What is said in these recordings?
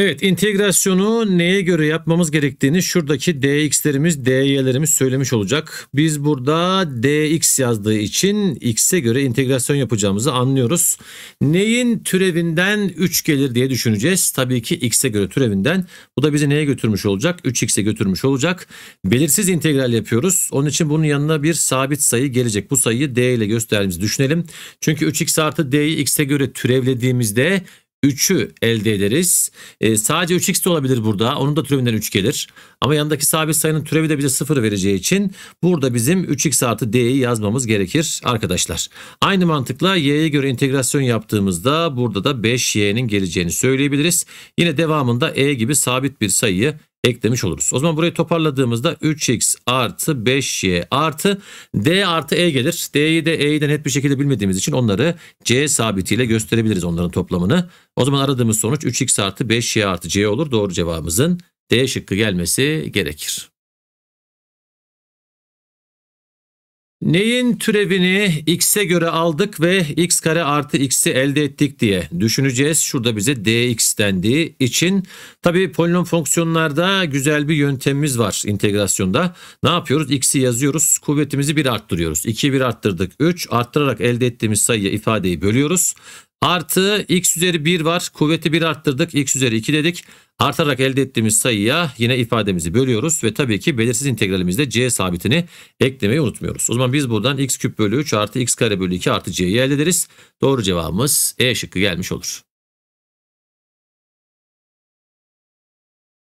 Evet integrasyonu neye göre yapmamız gerektiğini şuradaki dx'lerimiz dy'lerimiz söylemiş olacak. Biz burada dx yazdığı için x'e göre integrasyon yapacağımızı anlıyoruz. Neyin türevinden 3 gelir diye düşüneceğiz. Tabii ki x'e göre türevinden. Bu da bizi neye götürmüş olacak? 3x'e götürmüş olacak. Belirsiz integral yapıyoruz. Onun için bunun yanına bir sabit sayı gelecek. Bu sayıyı d ile gösterdiğimizi düşünelim. Çünkü 3x artı d'yi x'e göre türevlediğimizde 3'ü elde ederiz. E, sadece 3x de olabilir burada. Onun da türevinden 3 gelir. Ama yanındaki sabit sayının türevi de bize 0 vereceği için burada bizim 3x artı d'yi yazmamız gerekir arkadaşlar. Aynı mantıkla y'ye göre integrasyon yaptığımızda burada da 5y'nin geleceğini söyleyebiliriz. Yine devamında e gibi sabit bir sayıyı eklemiş oluruz. O zaman burayı toparladığımızda 3x artı 5y artı d artı e gelir. d'yi de e'yi de net bir şekilde bilmediğimiz için onları c sabitiyle gösterebiliriz onların toplamını. O zaman aradığımız sonuç 3x artı 5y artı c olur. Doğru cevabımızın d şıkkı gelmesi gerekir. Neyin türevini x'e göre aldık ve x kare artı x'i elde ettik diye düşüneceğiz. Şurada bize dx dendiği için. Tabi polinom fonksiyonlarda güzel bir yöntemimiz var integrasyonda. Ne yapıyoruz? X'i yazıyoruz. Kuvvetimizi 1 arttırıyoruz. 2'yi 1 arttırdık. 3 arttırarak elde ettiğimiz sayıya ifadeyi bölüyoruz. Artı x üzeri 1 var. Kuvveti 1 arttırdık. x üzeri 2 dedik. Artarak elde ettiğimiz sayıya yine ifademizi bölüyoruz. Ve tabii ki belirsiz integralimizde c sabitini eklemeyi unutmuyoruz. O zaman biz buradan x küp bölü 3 artı x kare bölü 2 artı c'yi elde ederiz. Doğru cevabımız E şıkkı gelmiş olur.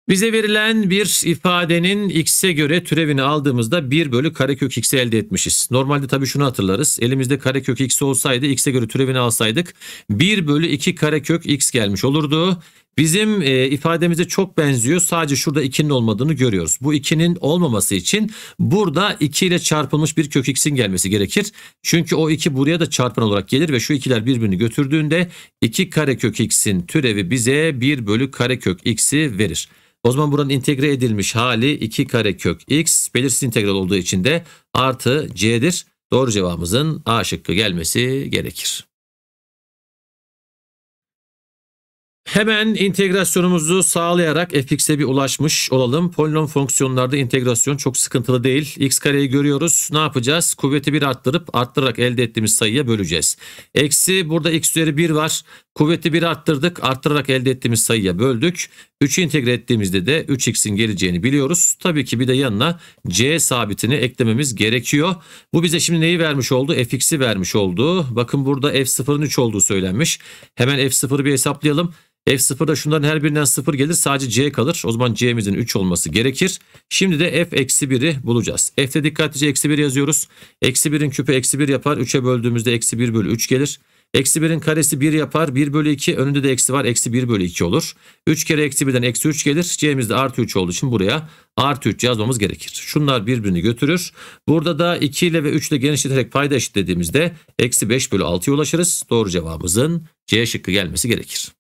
Bize verilen bir ifadenin x'e göre türevini aldığımızda 1 bölü karekök x'i elde etmişiz. Normalde tabii şunu hatırlarız. Elimizde karekök x olsaydı x'e göre türevini alsaydık 1 bölü 2 karekök x gelmiş olurdu. Bizim e, ifademize çok benziyor. Sadece şurada 2'nin olmadığını görüyoruz. Bu 2'nin olmaması için burada 2 ile çarpılmış bir kök x'in gelmesi gerekir. Çünkü o 2 buraya da çarpan olarak gelir ve şu ikiler birbirini götürdüğünde 2 kare kök x'in türevi bize 1 bölü kare kök x'i verir. O zaman buranın integre edilmiş hali 2 kare kök x belirsiz integral olduğu için de artı c'dir. Doğru cevabımızın A şıkkı gelmesi gerekir. Hemen integrasyonumuzu sağlayarak fx'e bir ulaşmış olalım. Polinom fonksiyonlarda integrasyon çok sıkıntılı değil. x kareyi görüyoruz. Ne yapacağız? Kuvveti 1 arttırıp arttırarak elde ettiğimiz sayıya böleceğiz. Eksi burada x üzeri 1 var. Kuvveti 1 arttırdık. Arttırarak elde ettiğimiz sayıya böldük. 3'ü integre ettiğimizde de 3x'in geleceğini biliyoruz. Tabii ki bir de yanına c sabitini eklememiz gerekiyor. Bu bize şimdi neyi vermiş oldu? fx'i vermiş oldu. Bakın burada f0'ın 3 olduğu söylenmiş. Hemen f0'ı bir hesaplayalım. F0'da şunların her birinden 0 gelir sadece C kalır. O zaman C'mizin 3 olması gerekir. Şimdi de F eksi 1'i bulacağız. F'de dikkatlice eksi 1 yazıyoruz. Eksi 1'in küpü eksi 1 yapar. 3'e böldüğümüzde eksi 1 bölü 3 gelir. Eksi 1'in karesi 1 yapar. 1 bölü 2 önünde de eksi var. Eksi 1 bölü 2 olur. 3 kere eksi 1'den eksi 3 gelir. C'miz de artı 3 olduğu için buraya artı 3 yazmamız gerekir. Şunlar birbirini götürür. Burada da 2 ile ve 3 ile genişleterek payda eşitlediğimizde eksi 5 bölü 6'ya ulaşırız. Doğru cevabımızın C şıkkı gelmesi gerekir.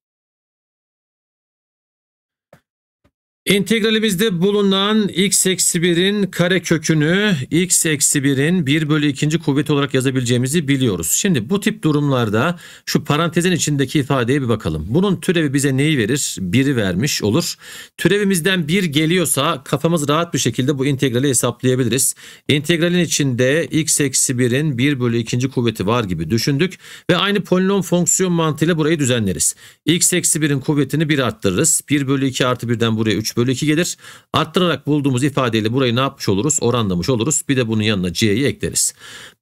İntegralimizde bulunan x eksi 1'in kare kökünü x eksi 1'in 1 bölü 2. kuvveti olarak yazabileceğimizi biliyoruz. Şimdi bu tip durumlarda şu parantezin içindeki ifadeye bir bakalım. Bunun türevi bize neyi verir? 1'i vermiş olur. Türevimizden 1 geliyorsa kafamız rahat bir şekilde bu integrali hesaplayabiliriz. İntegralin içinde x eksi 1'in 1 bölü 2. kuvveti var gibi düşündük. Ve aynı polinom fonksiyon mantığıyla burayı düzenleriz. x eksi 1'in kuvvetini 1 arttırırız. 1 bölü 2 artı 1'den buraya 3 3 bölü 2 gelir. Arttırarak bulduğumuz ifadeyle burayı ne yapmış oluruz? Oranlamış oluruz. Bir de bunun yanına c'yi ekleriz.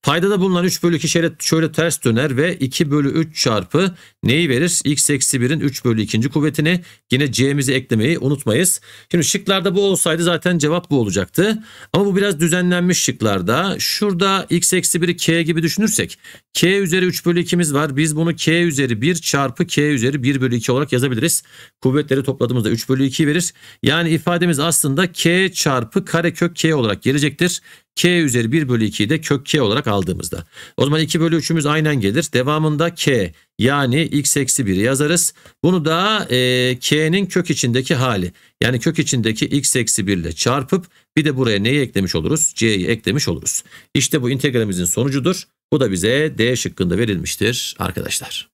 Paydada bulunan 3 bölü 2 şöyle, şöyle ters döner ve 2 bölü 3 çarpı neyi verir? x eksi 1'in 3 bölü 2. kuvvetini yine c'mizi eklemeyi unutmayız. Şimdi şıklarda bu olsaydı zaten cevap bu olacaktı. Ama bu biraz düzenlenmiş şıklarda. Şurada x eksi 1'i k gibi düşünürsek k üzeri 3 bölü 2'miz var. Biz bunu k üzeri 1 çarpı k üzeri 1 bölü 2 olarak yazabiliriz. Kuvvetleri topladığımızda 3 bölü 2 verir. Yani ifademiz aslında k çarpı karekök k olarak gelecektir. k üzeri 1 bölü 2'yi de kök k olarak kaldığımızda. O zaman 2 bölü 3'ümüz aynen gelir. Devamında k yani x eksi 1'i yazarız. Bunu da e, k'nin kök içindeki hali yani kök içindeki x eksi 1 ile çarpıp bir de buraya neyi eklemiş oluruz? c'yi eklemiş oluruz. İşte bu integralimizin sonucudur. Bu da bize d şıkkında verilmiştir arkadaşlar.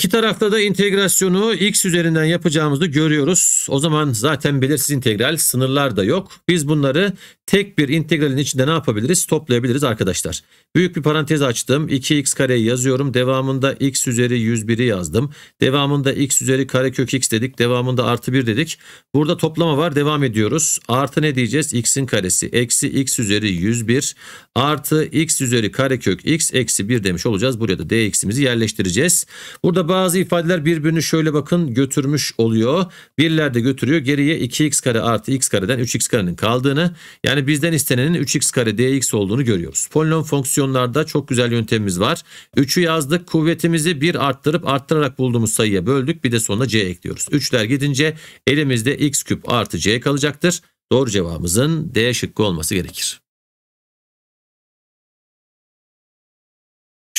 İki tarafta da integrasyonu x üzerinden yapacağımızı görüyoruz. O zaman zaten belirsiz integral, sınırlar da yok. Biz bunları tek bir integralin içinde ne yapabiliriz? Toplayabiliriz arkadaşlar. Büyük bir parantez açtım. 2x kareyi yazıyorum. Devamında x üzeri 101'i yazdım. Devamında x üzeri karekök x dedik. Devamında artı 1 dedik. Burada toplama var. Devam ediyoruz. Artı ne diyeceğiz? x'in karesi. Eksi x üzeri 101 artı x üzeri karekök x eksi 1 demiş olacağız. Buraya da dx'imizi yerleştireceğiz. Burada bazı ifadeler birbirini şöyle bakın götürmüş oluyor. Birler de götürüyor. Geriye 2x kare artı x kareden 3x karenin kaldığını yani bizden istenenin 3x kare dx olduğunu görüyoruz. Polinom fonksiyonlarda çok güzel yöntemimiz var. 3'ü yazdık. Kuvvetimizi 1 arttırıp arttırarak bulduğumuz sayıya böldük. Bir de sonuna c ekliyoruz. 3'ler gidince elimizde x küp artı c kalacaktır. Doğru cevabımızın D şıkkı olması gerekir.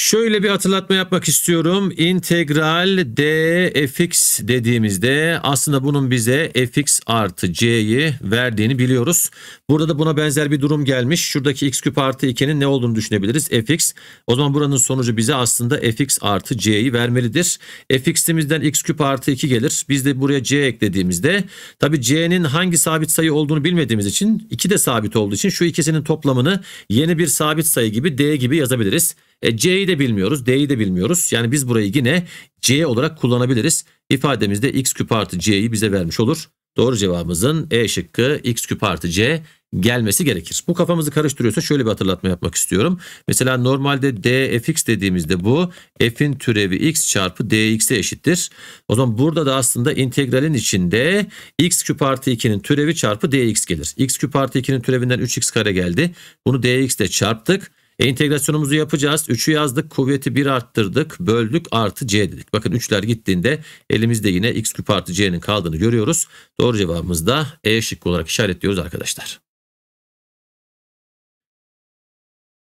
Şöyle bir hatırlatma yapmak istiyorum. İntegral dfx dediğimizde aslında bunun bize fx artı c'yi verdiğini biliyoruz. Burada da buna benzer bir durum gelmiş. Şuradaki x küp artı 2'nin ne olduğunu düşünebiliriz. fx. O zaman buranın sonucu bize aslında fx artı c'yi vermelidir. fx'imizden x küp artı 2 gelir. Biz de buraya c eklediğimizde tabi c'nin hangi sabit sayı olduğunu bilmediğimiz için 2 de sabit olduğu için şu ikisinin toplamını yeni bir sabit sayı gibi d gibi yazabiliriz. E, C'yi de bilmiyoruz, D'yi de bilmiyoruz. Yani biz burayı yine C olarak kullanabiliriz. İfademizde x küp artı C'yi bize vermiş olur. Doğru cevabımızın E şıkkı x küp artı C gelmesi gerekir. Bu kafamızı karıştırıyorsa şöyle bir hatırlatma yapmak istiyorum. Mesela normalde dfx dediğimizde bu f'in türevi x çarpı dx'e eşittir. O zaman burada da aslında integralin içinde x küp artı 2'nin türevi çarpı dx gelir. x küp artı 2'nin türevinden 3x kare geldi. Bunu dx ile çarptık. E, entegrasyonumuzu yapacağız. 3'ü yazdık. Kuvveti 1 arttırdık. Böldük. Artı c dedik. Bakın 3'ler gittiğinde elimizde yine x küp artı c'nin kaldığını görüyoruz. Doğru cevabımız da E şıkkı olarak işaretliyoruz arkadaşlar.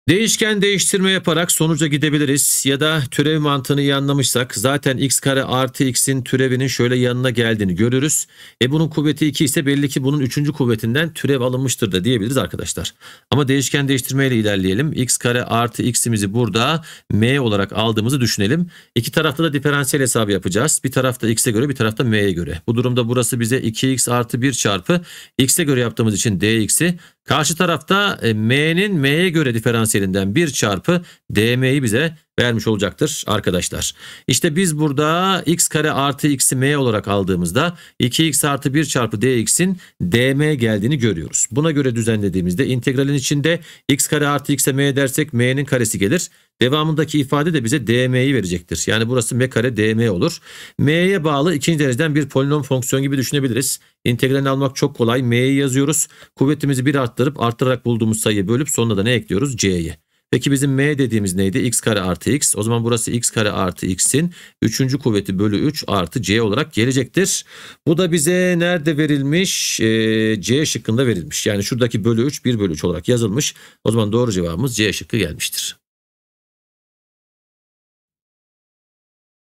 Değişken değiştirme yaparak sonuca gidebiliriz ya da türev mantığını iyi anlamışsak zaten x kare artı x'in türevinin şöyle yanına geldiğini görürüz. E bunun kuvveti 2 ise belli ki bunun 3. kuvvetinden türev alınmıştır da diyebiliriz arkadaşlar. Ama değişken değiştirmeyle ilerleyelim. x kare artı x'imizi burada m olarak aldığımızı düşünelim. İki tarafta da diferansiyel hesabı yapacağız. Bir tarafta x'e göre bir tarafta m'ye göre. Bu durumda burası bize 2x artı 1 çarpı x'e göre yaptığımız için dx'i Karşı tarafta e, M'nin M'ye göre diferansiyelinden 1 çarpı DM'yi bize vermiş olacaktır arkadaşlar. İşte biz burada x kare artı x'i m olarak aldığımızda 2x artı 1 çarpı dx'in dm geldiğini görüyoruz. Buna göre düzenlediğimizde integralin içinde x kare artı x'e m dersek m'nin karesi gelir. Devamındaki ifade de bize dm'yi verecektir. Yani burası m kare dm olur. m'ye bağlı ikinci dereceden bir polinom fonksiyon gibi düşünebiliriz. İntegralini almak çok kolay. m'yi yazıyoruz. Kuvvetimizi bir arttırıp arttırarak bulduğumuz sayıyı bölüp sonunda da ne ekliyoruz? c'ye. Peki bizim m dediğimiz neydi? x kare artı x. O zaman burası x kare artı x'in 3. kuvveti bölü 3 artı c olarak gelecektir. Bu da bize nerede verilmiş? E, c şıkkında verilmiş. Yani şuradaki bölü 3 1 bölü 3 olarak yazılmış. O zaman doğru cevabımız C şıkkı gelmiştir.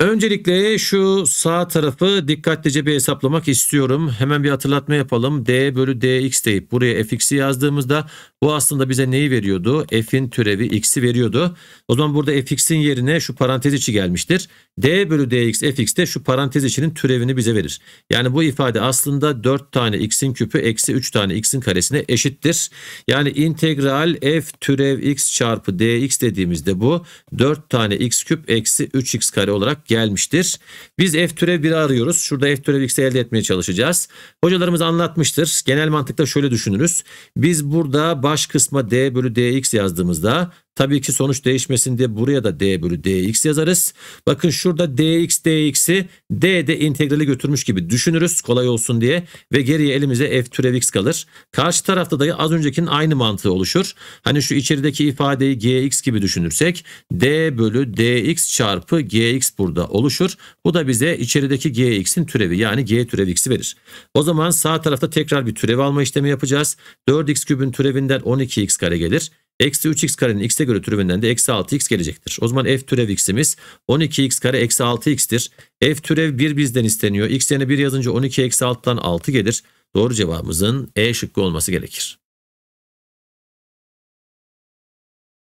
Öncelikle şu sağ tarafı dikkatlice bir hesaplamak istiyorum. Hemen bir hatırlatma yapalım. D bölü dx deyip buraya fx'i yazdığımızda bu aslında bize neyi veriyordu? F'in türevi x'i veriyordu. O zaman burada fx'in yerine şu parantez içi gelmiştir d bölü dx fx de şu parantez içinin türevini bize verir. Yani bu ifade aslında 4 tane x'in küpü eksi 3 tane x'in karesine eşittir. Yani integral f türev x çarpı dx dediğimizde bu 4 tane x küp eksi 3x kare olarak gelmiştir. Biz f türev 1'i arıyoruz. Şurada f türev x'i elde etmeye çalışacağız. Hocalarımız anlatmıştır. Genel mantıkta şöyle düşünürüz. Biz burada baş kısma d bölü dx yazdığımızda Tabii ki sonuç değişmesin diye buraya da d bölü dx yazarız. Bakın şurada dx dx'i d'de integrali götürmüş gibi düşünürüz kolay olsun diye ve geriye elimize f türev x kalır. Karşı tarafta da az öncekinin aynı mantığı oluşur. Hani şu içerideki ifadeyi gx gibi düşünürsek d bölü dx çarpı gx burada oluşur. Bu da bize içerideki gx'in türevi yani g türev x'i verir. O zaman sağ tarafta tekrar bir türev alma işlemi yapacağız. 4x kübün türevinden 12x kare gelir. Eksi 3x karenin x'e göre türevinden de eksi 6x gelecektir. O zaman f türev x'imiz 12x kare eksi 6x'tir. F türev 1 bizden isteniyor. x yerine 1 yazınca 12 eksi 6'dan 6 gelir. Doğru cevabımızın E şıkkı olması gerekir.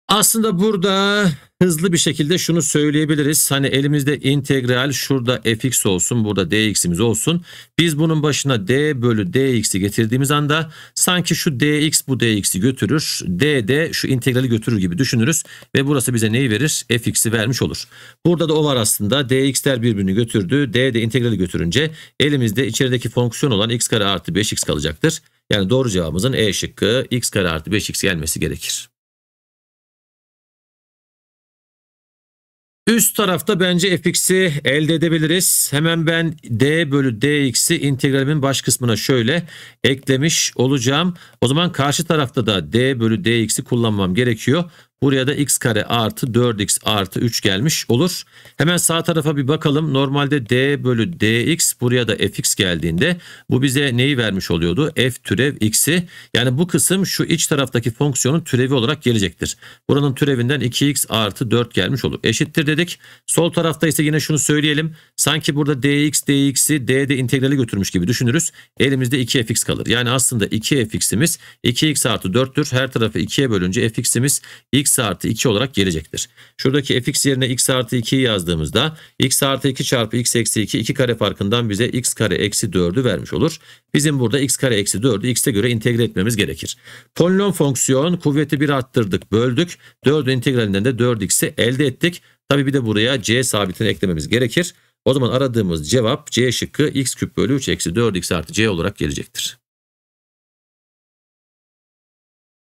Aslında burada hızlı bir şekilde şunu söyleyebiliriz. Hani elimizde integral şurada fx olsun burada dx'imiz olsun. Biz bunun başına d bölü dx'i getirdiğimiz anda sanki şu dx bu dx'i götürür. d de şu integrali götürür gibi düşünürüz. Ve burası bize neyi verir? fx'i vermiş olur. Burada da o var aslında. dx'ler birbirini götürdü. d de integrali götürünce elimizde içerideki fonksiyon olan x kare artı 5x kalacaktır. Yani doğru cevabımızın e şıkkı x kare artı 5x gelmesi gerekir. Üst tarafta bence fx'i elde edebiliriz. Hemen ben d bölü dx'i integralimin baş kısmına şöyle eklemiş olacağım. O zaman karşı tarafta da d bölü dx'i kullanmam gerekiyor. Buraya da x kare artı 4x artı 3 gelmiş olur. Hemen sağ tarafa bir bakalım. Normalde d bölü dx buraya da fx geldiğinde bu bize neyi vermiş oluyordu? f türev x'i. Yani bu kısım şu iç taraftaki fonksiyonun türevi olarak gelecektir. Buranın türevinden 2x artı 4 gelmiş olur. Eşittir dedik. Sol tarafta ise yine şunu söyleyelim. Sanki burada dx dx'i d'de integrali götürmüş gibi düşünürüz. Elimizde 2fx kalır. Yani aslında 2fx'imiz 2x artı 4'tür. Her tarafı 2'ye bölünce fx'imiz x x artı 2 olarak gelecektir. Şuradaki fx yerine x artı 2'yi yazdığımızda x artı 2 çarpı x eksi 2 2 kare farkından bize x kare eksi 4'ü vermiş olur. Bizim burada x kare eksi 4'ü x'e göre integre etmemiz gerekir. Polinom fonksiyon kuvveti 1 arttırdık böldük. 4'ün integralinden de 4x'i elde ettik. Tabi bir de buraya c sabitini eklememiz gerekir. O zaman aradığımız cevap c şıkkı x küp bölü 3 eksi 4x artı c olarak gelecektir.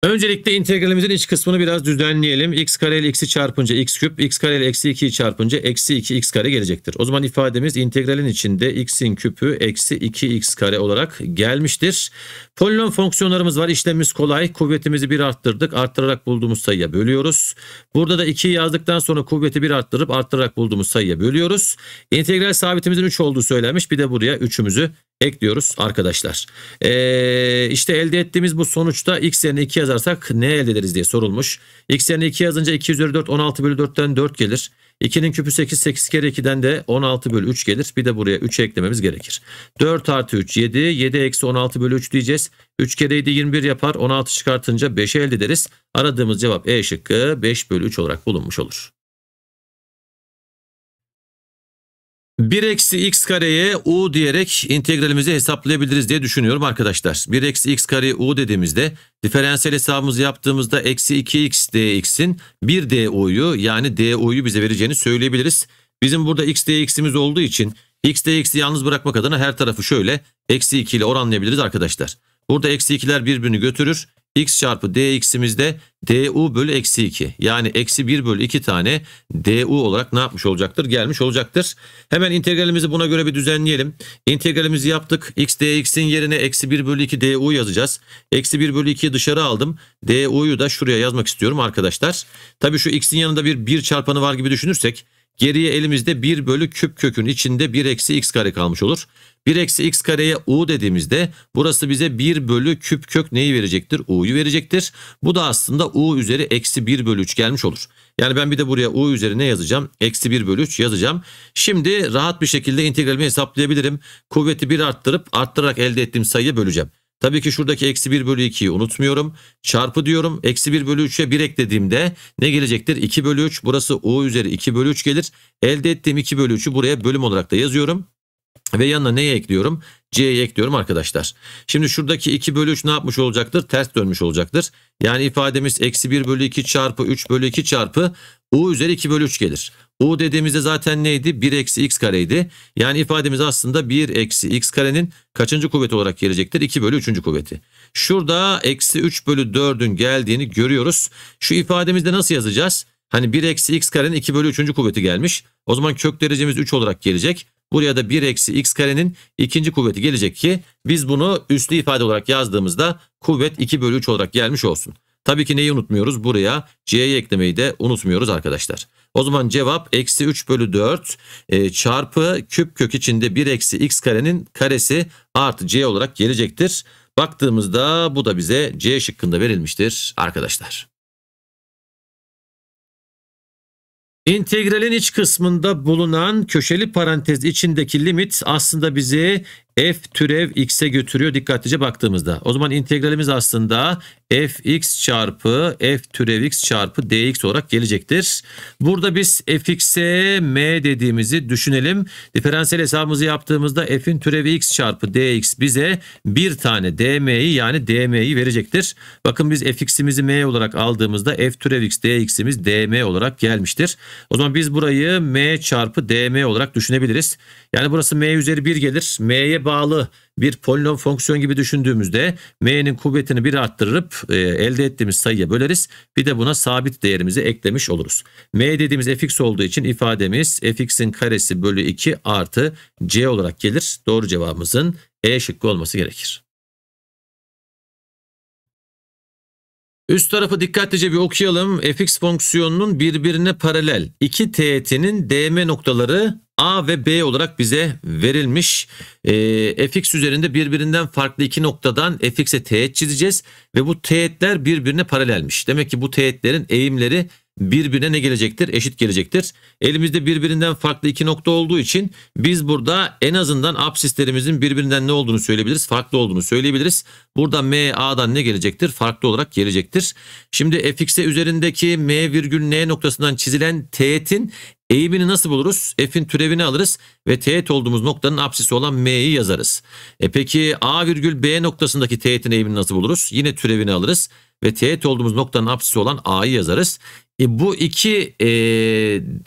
Öncelikle integralimizin iç kısmını biraz düzenleyelim. x kare ile x'i çarpınca x küp, x kare ile eksi 2'yi çarpınca eksi 2 x kare gelecektir. O zaman ifademiz integralin içinde x'in küpü eksi 2 x kare olarak gelmiştir. Polinom fonksiyonlarımız var. İşlemimiz kolay. Kuvvetimizi bir arttırdık. Arttırarak bulduğumuz sayıya bölüyoruz. Burada da 2'yi yazdıktan sonra kuvveti bir arttırıp arttırarak bulduğumuz sayıya bölüyoruz. İntegral sabitimizin 3 olduğu söylenmiş. Bir de buraya 3'ümüzü ekliyoruz arkadaşlar. Ee, işte elde ettiğimiz bu sonuçta x yerine 2 yazarsak ne elde ederiz diye sorulmuş. x yerine 2 yazınca 2 üzeri 4 16 bölü 4'ten 4 gelir. 2'nin küpü 8 8 kere 2'den de 16 bölü 3 gelir. Bir de buraya 3 eklememiz gerekir. 4 artı 3 7 7 eksi 16 bölü 3 diyeceğiz. 3 kere 7 21 yapar 16 çıkartınca 5'i elde ederiz. Aradığımız cevap E şıkkı 5 bölü 3 olarak bulunmuş olur. 1 eksi x kareye u diyerek integralimizi hesaplayabiliriz diye düşünüyorum arkadaşlar. 1 eksi x kareye u dediğimizde diferansiyel hesabımızı yaptığımızda eksi 2x dx'in 1 du'yu yani du'yu bize vereceğini söyleyebiliriz. Bizim burada x dx'imiz olduğu için x dx'i yalnız bırakmak adına her tarafı şöyle eksi 2 ile oranlayabiliriz arkadaşlar. Burada eksi 2'ler birbirini götürür x çarpı dx'imiz de du bölü eksi 2. Yani eksi 1 bölü 2 tane du olarak ne yapmış olacaktır? Gelmiş olacaktır. Hemen integralimizi buna göre bir düzenleyelim. İntegralimizi yaptık. x dx'in yerine eksi 1 bölü 2 du yazacağız. Eksi 1 bölü 2'yi dışarı aldım. du'yu da şuraya yazmak istiyorum arkadaşlar. Tabii şu x'in yanında bir 1 çarpanı var gibi düşünürsek Geriye elimizde 1 bölü küp kökün içinde 1 eksi x kare kalmış olur. 1 eksi x kareye u dediğimizde burası bize 1 bölü küp kök neyi verecektir? u'yu verecektir. Bu da aslında u üzeri eksi 1 bölü 3 gelmiş olur. Yani ben bir de buraya u üzerine yazacağım. Eksi 1 bölü 3 yazacağım. Şimdi rahat bir şekilde integralimi hesaplayabilirim. Kuvveti 1 arttırıp arttırarak elde ettiğim sayıyı böleceğim. Tabii ki şuradaki eksi 1 bölü 2'yi unutmuyorum. Çarpı diyorum. Eksi 1 bölü 3'e 1 eklediğimde ne gelecektir? 2 bölü 3. Burası u üzeri 2 bölü 3 gelir. Elde ettiğim 2 bölü 3'ü buraya bölüm olarak da yazıyorum. Ve yanına neye ekliyorum? C'ye ekliyorum arkadaşlar. Şimdi şuradaki 2 bölü 3 ne yapmış olacaktır? Ters dönmüş olacaktır. Yani ifademiz eksi 1 bölü 2 çarpı 3 bölü 2 çarpı U üzeri 2 bölü 3 gelir. U dediğimizde zaten neydi? 1 eksi x kareydi. Yani ifademiz aslında 1 eksi x karenin kaçıncı kuvveti olarak gelecektir? 2 bölü 3. kuvveti. Şurada eksi 3 bölü 4'ün geldiğini görüyoruz. Şu ifademizde nasıl yazacağız? Hani 1 eksi x karenin 2 bölü 3. kuvveti gelmiş. O zaman kök derecemiz 3 olarak gelecek. Buraya da 1 eksi x karenin ikinci kuvveti gelecek ki biz bunu üslü ifade olarak yazdığımızda kuvvet 2 bölü 3 olarak gelmiş olsun. Tabii ki neyi unutmuyoruz? Buraya c'yi eklemeyi de unutmuyoruz arkadaşlar. O zaman cevap eksi 3 bölü 4 e, çarpı küp kök içinde 1 eksi x karenin karesi artı c olarak gelecektir. Baktığımızda bu da bize c şıkkında verilmiştir arkadaşlar. İntegralin iç kısmında bulunan köşeli parantez içindeki limit aslında bizi f türev x'e götürüyor dikkatlice baktığımızda. O zaman integralimiz aslında fx çarpı f türev x çarpı dx olarak gelecektir. Burada biz fx'e m dediğimizi düşünelim. Diferansiyel hesabımızı yaptığımızda f'in türevi x çarpı dx bize bir tane dm'yi yani dm'yi verecektir. Bakın biz fx'imizi m olarak aldığımızda f türev x dx'imiz dm olarak gelmiştir. O zaman biz burayı m çarpı dm olarak düşünebiliriz. Yani burası m üzeri 1 gelir. m'ye bağlı bir polinom fonksiyon gibi düşündüğümüzde m'nin kuvvetini bir arttırıp e, elde ettiğimiz sayıya böleriz. Bir de buna sabit değerimizi eklemiş oluruz. m dediğimiz fx olduğu için ifademiz fx'in karesi bölü 2 artı c olarak gelir. Doğru cevabımızın e şıkkı olması gerekir. Üst tarafı dikkatlice bir okuyalım. fx fonksiyonunun birbirine paralel iki teğetinin dm noktaları A ve B olarak bize verilmiş. E, ee, fx üzerinde birbirinden farklı iki noktadan fx'e teğet çizeceğiz. Ve bu teğetler birbirine paralelmiş. Demek ki bu teğetlerin eğimleri birbirine ne gelecektir? Eşit gelecektir. Elimizde birbirinden farklı iki nokta olduğu için biz burada en azından absislerimizin birbirinden ne olduğunu söyleyebiliriz? Farklı olduğunu söyleyebiliriz. Burada M A'dan ne gelecektir? Farklı olarak gelecektir. Şimdi fx'e üzerindeki M virgül N noktasından çizilen teğetin Eğimini nasıl buluruz? F'in türevini alırız ve teğet olduğumuz noktanın apsisi olan M'yi yazarız. E peki A virgül B noktasındaki teğetin eğimini nasıl buluruz? Yine türevini alırız ve teğet olduğumuz noktanın apsisi olan A'yı yazarız. E, bu iki e,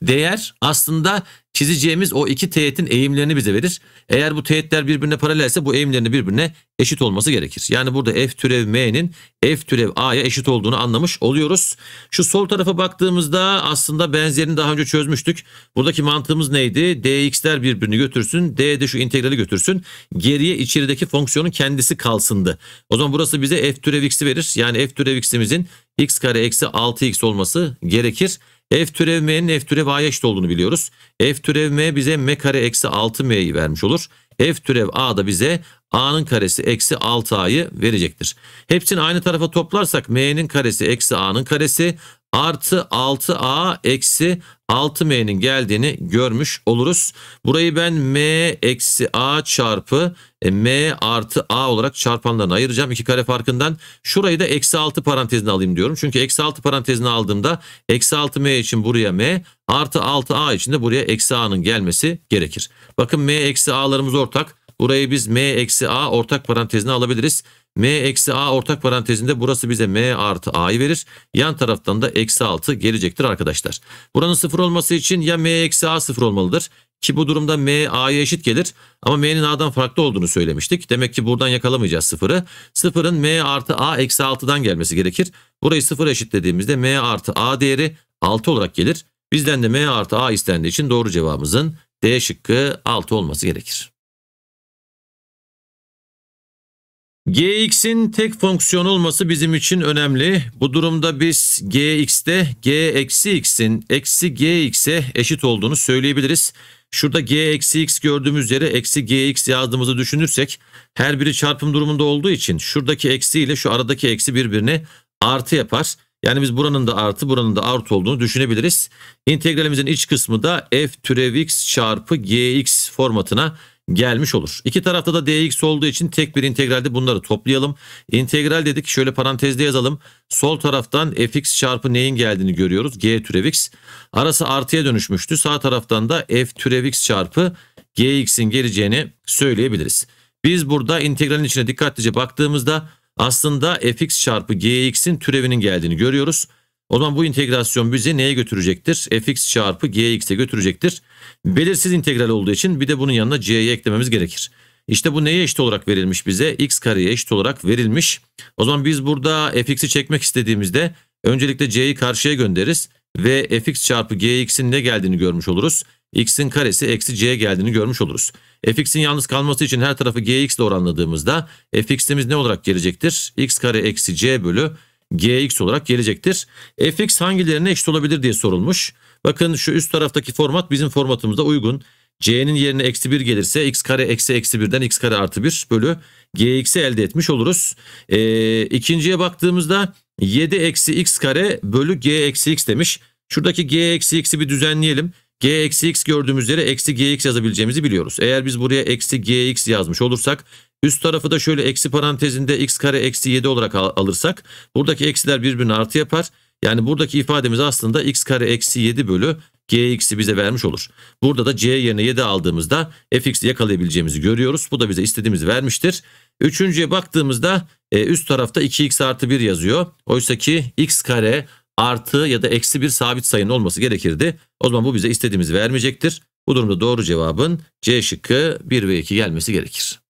değer aslında çizeceğimiz o iki teğetin eğimlerini bize verir. Eğer bu teğetler birbirine paralelse bu eğimlerini birbirine eşit olması gerekir. Yani burada f türev m'nin f türev a'ya eşit olduğunu anlamış oluyoruz. Şu sol tarafa baktığımızda aslında benzerini daha önce çözmüştük. Buradaki mantığımız neydi? dx'ler birbirini götürsün. d de şu integrali götürsün. Geriye içerideki fonksiyonun kendisi kalsındı. O zaman burası bize f türev x'i verir. Yani f türev x'imizin x kare eksi 6x olması gerekir. F türev m'nin f türev a'ya eşit olduğunu biliyoruz. F türev m bize m kare eksi 6m'yi vermiş olur. F türev a da bize a'nın karesi eksi 6a'yı verecektir. Hepsini aynı tarafa toplarsak m'nin karesi eksi a'nın karesi artı 6a eksi 6m'nin geldiğini görmüş oluruz. Burayı ben m eksi a çarpı e, m artı a olarak çarpanlarına ayıracağım. iki kare farkından şurayı da eksi 6 parantezine alayım diyorum. Çünkü eksi 6 parantezine aldığımda eksi 6m için buraya m artı 6a için de buraya eksi a'nın gelmesi gerekir. Bakın m eksi a'larımız ortak. Burayı biz m eksi a ortak parantezine alabiliriz m eksi a ortak parantezinde burası bize m artı a'yı verir. Yan taraftan da eksi 6 gelecektir arkadaşlar. Buranın sıfır olması için ya m eksi a sıfır olmalıdır. Ki bu durumda m a'ya eşit gelir ama m'nin a'dan farklı olduğunu söylemiştik. Demek ki buradan yakalamayacağız sıfırı. Sıfırın m artı a eksi 6'dan gelmesi gerekir. Burayı sıfır eşitlediğimizde m artı a değeri 6 olarak gelir. Bizden de m artı a istendiği için doğru cevabımızın D şıkkı 6 olması gerekir. Gx'in tek fonksiyon olması bizim için önemli. Bu durumda biz Gx'te G eksi X'in eksi Gx'e eşit olduğunu söyleyebiliriz. Şurada G eksi X gördüğümüz yere eksi Gx yazdığımızı düşünürsek her biri çarpım durumunda olduğu için şuradaki eksi ile şu aradaki eksi birbirini artı yapar. Yani biz buranın da artı buranın da artı olduğunu düşünebiliriz. İntegralimizin iç kısmı da f türev x çarpı gx formatına gelmiş olur. İki tarafta da dx olduğu için tek bir integralde bunları toplayalım. İntegral dedik şöyle parantezde yazalım. Sol taraftan fx çarpı neyin geldiğini görüyoruz. g türev x. Arası artıya dönüşmüştü. Sağ taraftan da f türev x çarpı gx'in geleceğini söyleyebiliriz. Biz burada integralin içine dikkatlice baktığımızda aslında fx çarpı gx'in türevinin geldiğini görüyoruz. O zaman bu integrasyon bizi neye götürecektir? fx çarpı gx'e götürecektir. Belirsiz integral olduğu için bir de bunun yanına c'yi eklememiz gerekir. İşte bu neye eşit olarak verilmiş bize? x kareye eşit olarak verilmiş. O zaman biz burada fx'i çekmek istediğimizde öncelikle c'yi karşıya göndeririz ve fx çarpı gx'in ne geldiğini görmüş oluruz. x'in karesi eksi c geldiğini görmüş oluruz. fx'in yalnız kalması için her tarafı gx ile oranladığımızda fx'imiz ne olarak gelecektir? x kare eksi c bölü gx olarak gelecektir. fx hangilerine eşit olabilir diye sorulmuş. Bakın şu üst taraftaki format bizim formatımıza uygun. C'nin yerine eksi 1 gelirse x kare eksi eksi 1'den x kare artı 1 bölü gx'i elde etmiş oluruz. Ee, ikinciye baktığımızda 7 eksi x kare bölü g eksi x demiş. Şuradaki g eksi x'i bir düzenleyelim. g eksi x gördüğümüz yere eksi gx yazabileceğimizi biliyoruz. Eğer biz buraya eksi gx yazmış olursak Üst tarafı da şöyle eksi parantezinde x kare eksi 7 olarak alırsak buradaki eksiler birbirine artı yapar. Yani buradaki ifademiz aslında x kare eksi 7 bölü gx'i bize vermiş olur. Burada da c yerine 7 aldığımızda fx'i yakalayabileceğimizi görüyoruz. Bu da bize istediğimizi vermiştir. Üçüncüye baktığımızda e, üst tarafta 2x artı 1 yazıyor. Oysa ki x kare artı ya da eksi bir sabit sayının olması gerekirdi. O zaman bu bize istediğimizi vermeyecektir. Bu durumda doğru cevabın C şıkkı 1 ve 2 gelmesi gerekir.